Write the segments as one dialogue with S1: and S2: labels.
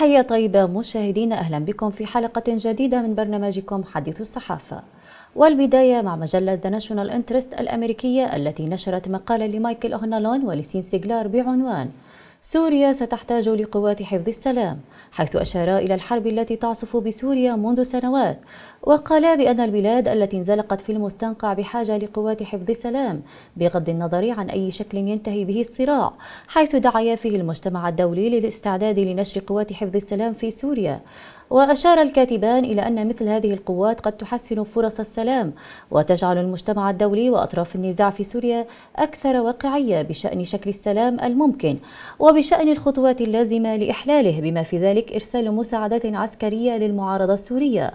S1: تحية طيبة مشاهدينا أهلا بكم في حلقة جديدة من برنامجكم حديث الصحافة والبداية مع مجلة ذا National انترست الأمريكية التي نشرت مقالا لمايكل أهنالون ولسين سيغلار بعنوان سوريا ستحتاج لقوات حفظ السلام حيث أشار إلى الحرب التي تعصف بسوريا منذ سنوات وقال بأن البلاد التي انزلقت في المستنقع بحاجة لقوات حفظ السلام بغض النظر عن أي شكل ينتهي به الصراع حيث دعيا فيه المجتمع الدولي للاستعداد لنشر قوات حفظ السلام في سوريا وأشار الكاتبان إلى أن مثل هذه القوات قد تحسن فرص السلام وتجعل المجتمع الدولي وأطراف النزاع في سوريا أكثر واقعية بشأن شكل السلام الممكن وبشأن الخطوات اللازمة لإحلاله بما في ذلك إرسال مساعدات عسكرية للمعارضة السورية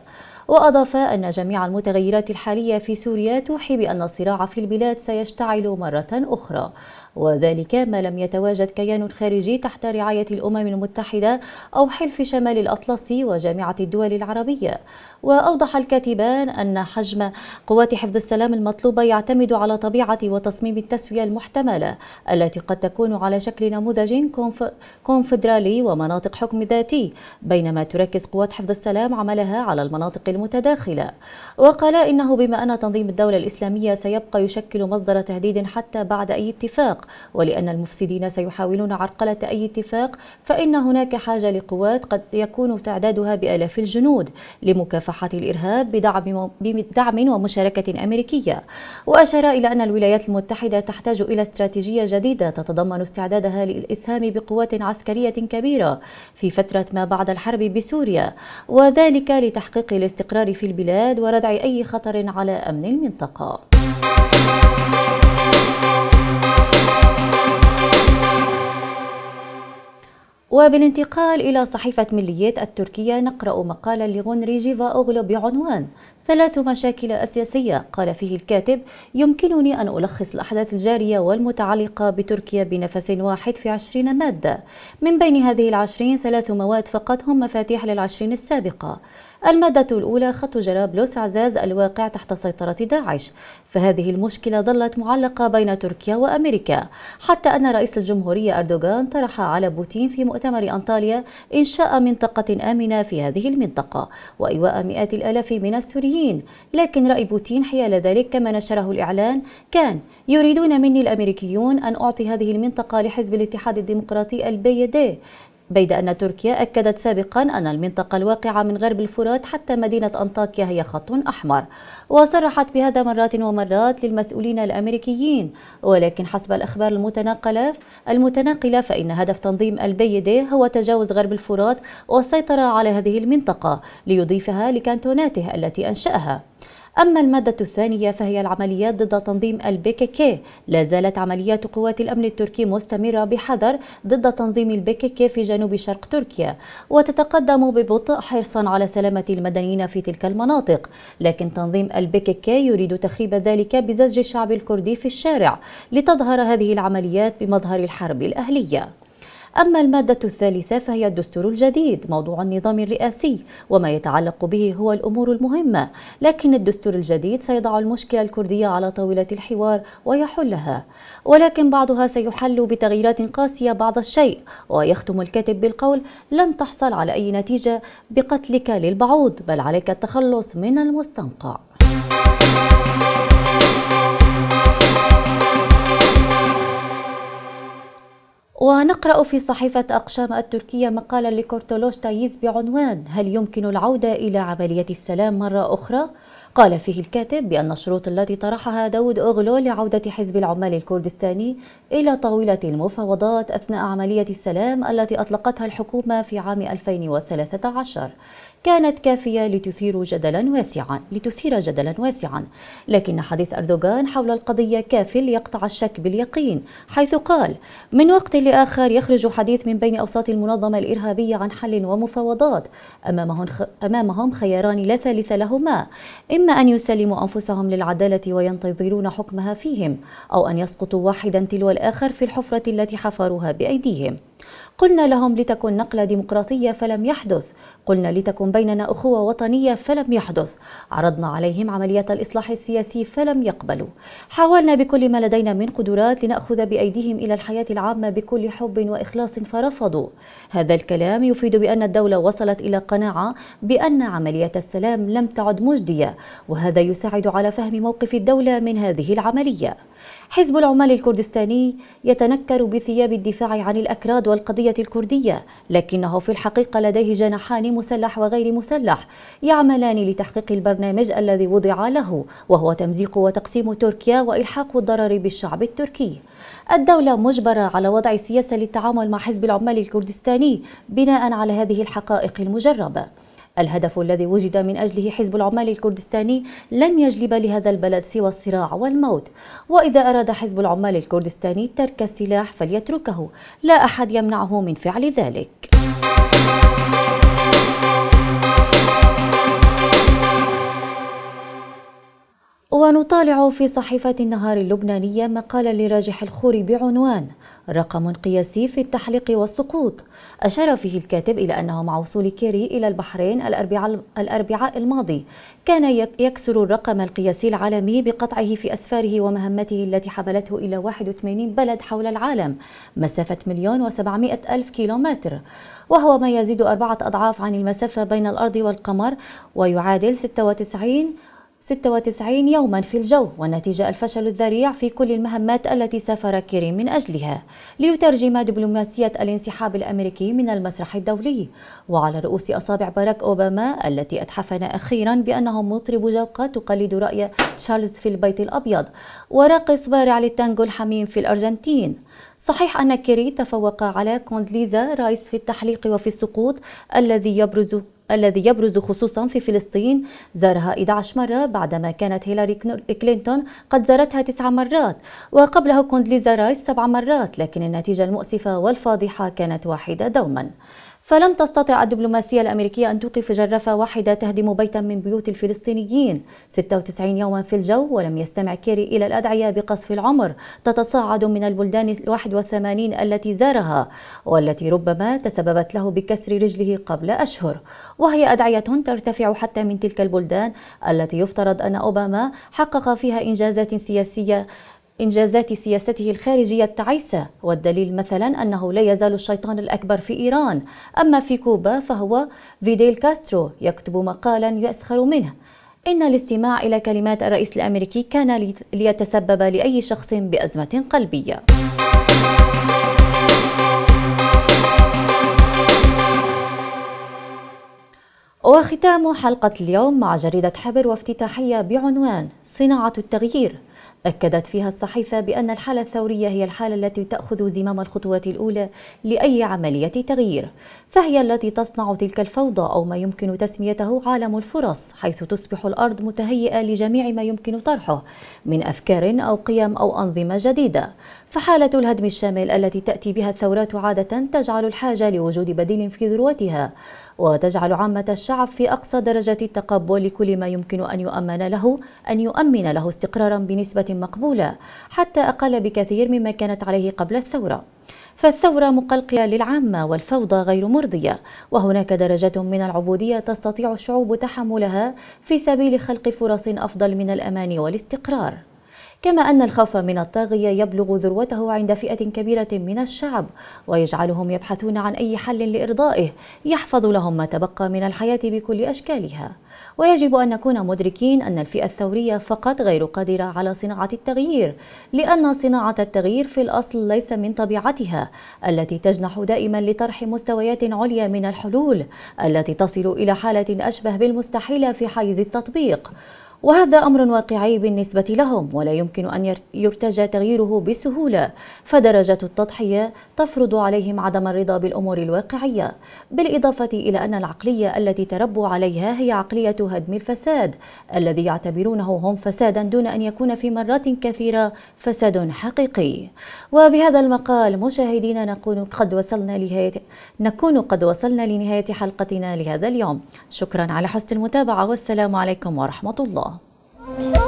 S1: وأضاف أن جميع المتغيرات الحالية في سوريا توحي بأن الصراع في البلاد سيشتعل مرة أخرى وذلك ما لم يتواجد كيان خارجي تحت رعاية الأمم المتحدة أو حلف شمال الأطلسي وجامعة الدول العربية وأوضح الكاتبان أن حجم قوات حفظ السلام المطلوبة يعتمد على طبيعة وتصميم التسوية المحتملة التي قد تكون على شكل نموذج كونفدرالي ومناطق حكم ذاتي بينما تركز قوات حفظ السلام عملها على المناطق المتداخلة وقال إنه بما أن تنظيم الدولة الإسلامية سيبقى يشكل مصدر تهديد حتى بعد أي اتفاق ولأن المفسدين سيحاولون عرقلة أي اتفاق فإن هناك حاجة لقوات قد يكون تعدادها بآلاف الجنود لمكافحة الإرهاب بدعم, بدعم ومشاركة أمريكية وأشار إلى أن الولايات المتحدة تحتاج إلى استراتيجية جديدة تتضمن استعدادها للإسهام بقوات عسكرية كبيرة في فترة ما بعد الحرب بسوريا وذلك لتحقيق الاستقرار الاستقرار في البلاد وردع أي خطر على أمن المنطقة. وبالانتقال إلى صحيفة مليات التركية نقرأ مقالا لغنري جيفا أغلو بعنوان ثلاث مشاكل أساسية قال فيه الكاتب يمكنني أن ألخص الأحداث الجارية والمتعلقة بتركيا بنفس واحد في عشرين مادة من بين هذه العشرين ثلاث مواد فقط هم مفاتيح للعشرين السابقة المادة الأولى خط جرابلس عزاز الواقع تحت سيطرة داعش فهذه المشكلة ظلت معلقة بين تركيا وأمريكا حتى أن رئيس الجمهورية أردوغان طرح على بوتين في مؤتمر أنطاليا إنشاء منطقة آمنة في هذه المنطقة وإيواء مئات الآلاف من السوريين الأمريكيين لكن رأي بوتين حيال ذلك كما نشره الإعلان كان يريدون مني الأمريكيون أن أعطي هذه المنطقة لحزب الاتحاد الديمقراطي البيدي بيد أن تركيا أكدت سابقا أن المنطقة الواقعة من غرب الفرات حتى مدينة أنطاكيا هي خط أحمر وصرحت بهذا مرات ومرات للمسؤولين الأمريكيين ولكن حسب الأخبار المتناقلة المتناقلة فإن هدف تنظيم البيدة هو تجاوز غرب الفرات والسيطرة على هذه المنطقة ليضيفها لكانتوناته التي أنشأها أما المادة الثانية فهي العمليات ضد تنظيم البيكيكي لا زالت عمليات قوات الأمن التركي مستمرة بحذر ضد تنظيم البيكيكي في جنوب شرق تركيا وتتقدم ببطء حرصا على سلامة المدنيين في تلك المناطق لكن تنظيم البيكيكي يريد تخريب ذلك بزج الشعب الكردي في الشارع لتظهر هذه العمليات بمظهر الحرب الأهلية أما المادة الثالثة فهي الدستور الجديد موضوع النظام الرئاسي وما يتعلق به هو الأمور المهمة لكن الدستور الجديد سيضع المشكلة الكردية على طاولة الحوار ويحلها ولكن بعضها سيحل بتغييرات قاسية بعض الشيء ويختم الكاتب بالقول لن تحصل على أي نتيجة بقتلك للبعوض بل عليك التخلص من المستنقع ونقرأ في صحيفة أقشام التركية مقالا لكورتولوش تاييز بعنوان هل يمكن العودة إلى عملية السلام مرة أخرى؟ قال فيه الكاتب بأن الشروط التي طرحها داود أوغلو لعودة حزب العمال الكردستاني إلى طاولة المفاوضات أثناء عملية السلام التي أطلقتها الحكومة في عام 2013 كانت كافية لتثير جدلا واسعا لتثير جدلا واسعا لكن حديث أردوغان حول القضية كاف ليقطع الشك باليقين حيث قال من وقت لآخر يخرج حديث من بين أوساط المنظمة الإرهابية عن حل ومفاوضات أمامهم خياران لا ثالث لهما إما إما أن يسلموا أنفسهم للعدالة وينتظرون حكمها فيهم أو أن يسقطوا واحدا تلو الآخر في الحفرة التي حفروها بأيديهم قلنا لهم لتكن نقلة ديمقراطية فلم يحدث قلنا لتكن بيننا أخوة وطنية فلم يحدث عرضنا عليهم عملية الإصلاح السياسي فلم يقبلوا حاولنا بكل ما لدينا من قدرات لنأخذ بأيديهم إلى الحياة العامة بكل حب وإخلاص فرفضوا هذا الكلام يفيد بأن الدولة وصلت إلى قناعة بأن عملية السلام لم تعد مجدية وهذا يساعد على فهم موقف الدولة من هذه العملية حزب العمال الكردستاني يتنكر بثياب الدفاع عن الأكراد والقضية الكردية لكنه في الحقيقة لديه جناحان مسلح وغير مسلح يعملان لتحقيق البرنامج الذي وضع له وهو تمزيق وتقسيم تركيا وإلحاق الضرر بالشعب التركي الدولة مجبرة على وضع سياسة للتعامل مع حزب العمال الكردستاني بناء على هذه الحقائق المجربة الهدف الذي وجد من أجله حزب العمال الكردستاني لن يجلب لهذا البلد سوى الصراع والموت وإذا أراد حزب العمال الكردستاني ترك السلاح فليتركه لا أحد يمنعه من فعل ذلك ونطالع في صحيفة النهار اللبنانية مقالا لراجح الخوري بعنوان رقم قياسي في التحليق والسقوط أشار فيه الكاتب إلى أنه مع وصول كيري إلى البحرين الأربعاء, الأربعاء الماضي كان يكسر الرقم القياسي العالمي بقطعه في أسفاره ومهمته التي حملته إلى 81 بلد حول العالم مسافة مليون وسبعمائة ألف كيلومتر وهو ما يزيد أربعة أضعاف عن المسافة بين الأرض والقمر ويعادل 96 96 يوما في الجو ونتيجة الفشل الذريع في كل المهمات التي سافر كريم من أجلها ليترجم دبلوماسية الانسحاب الأمريكي من المسرح الدولي وعلى رؤوس أصابع باراك أوباما التي أتحفنا أخيرا بأنه مطرب جوقة تقلد رأي تشارلز في البيت الأبيض وراقص بارع للتانجو الحميم في الأرجنتين صحيح أن كيري تفوق على كوندليزا رايس في التحليق وفي السقوط الذي يبرز الذي يبرز خصوصا في فلسطين زارها 11 مرة بعدما كانت هيلاري كلينتون قد زارتها تسع مرات وقبله كوندليزا رايس سبع مرات لكن النتيجة المؤسفة والفاضحة كانت واحدة دوما فلم تستطع الدبلوماسية الأمريكية أن توقف جرافة واحدة تهدم بيتا من بيوت الفلسطينيين 96 يوما في الجو ولم يستمع كيري إلى الأدعية بقصف العمر تتصاعد من البلدان 81 التي زارها والتي ربما تسببت له بكسر رجله قبل أشهر وهي أدعية ترتفع حتى من تلك البلدان التي يفترض أن أوباما حقق فيها إنجازات سياسية إنجازات سياسته الخارجية التعيسة والدليل مثلا أنه لا يزال الشيطان الأكبر في إيران أما في كوبا فهو فيديل كاسترو يكتب مقالا يسخر منه إن الاستماع إلى كلمات الرئيس الأمريكي كان ليتسبب لأي شخص بأزمة قلبية وختام حلقة اليوم مع جريدة حبر وافتتاحية بعنوان صناعة التغيير أكدت فيها الصحيفة بأن الحالة الثورية هي الحالة التي تأخذ زمام الخطوات الأولى لأي عملية تغيير، فهي التي تصنع تلك الفوضى أو ما يمكن تسميته عالم الفرص، حيث تصبح الأرض متهيئة لجميع ما يمكن طرحه من أفكار أو قيم أو أنظمة جديدة، فحالة الهدم الشامل التي تأتي بها الثورات عادة تجعل الحاجة لوجود بديل في ذروتها، وتجعل عامة الشعب في أقصى درجة التقبل لكل ما يمكن أن يؤمن له أن يؤمن له استقرارا بنسبة مقبولة حتى أقل بكثير مما كانت عليه قبل الثورة فالثورة مقلقية للعامة والفوضى غير مرضية وهناك درجة من العبودية تستطيع الشعوب تحملها في سبيل خلق فرص أفضل من الأمان والاستقرار كما أن الخوف من الطاغية يبلغ ذروته عند فئة كبيرة من الشعب ويجعلهم يبحثون عن أي حل لإرضائه يحفظ لهم ما تبقى من الحياة بكل أشكالها ويجب أن نكون مدركين أن الفئة الثورية فقط غير قادرة على صناعة التغيير لأن صناعة التغيير في الأصل ليس من طبيعتها التي تجنح دائما لطرح مستويات عليا من الحلول التي تصل إلى حالة أشبه بالمستحيلة في حيز التطبيق وهذا أمر واقعي بالنسبة لهم ولا يمكن أن يرتجى تغييره بسهولة فدرجة التضحية تفرض عليهم عدم الرضا بالأمور الواقعية بالإضافة إلى أن العقلية التي تربوا عليها هي عقلية هدم الفساد الذي يعتبرونه هم فسادا دون أن يكون في مرات كثيرة فساد حقيقي وبهذا المقال مشاهدينا نكون قد وصلنا لنهاية نكون قد وصلنا لنهاية حلقتنا لهذا اليوم شكرا على حسن المتابعة والسلام عليكم ورحمة الله Oh.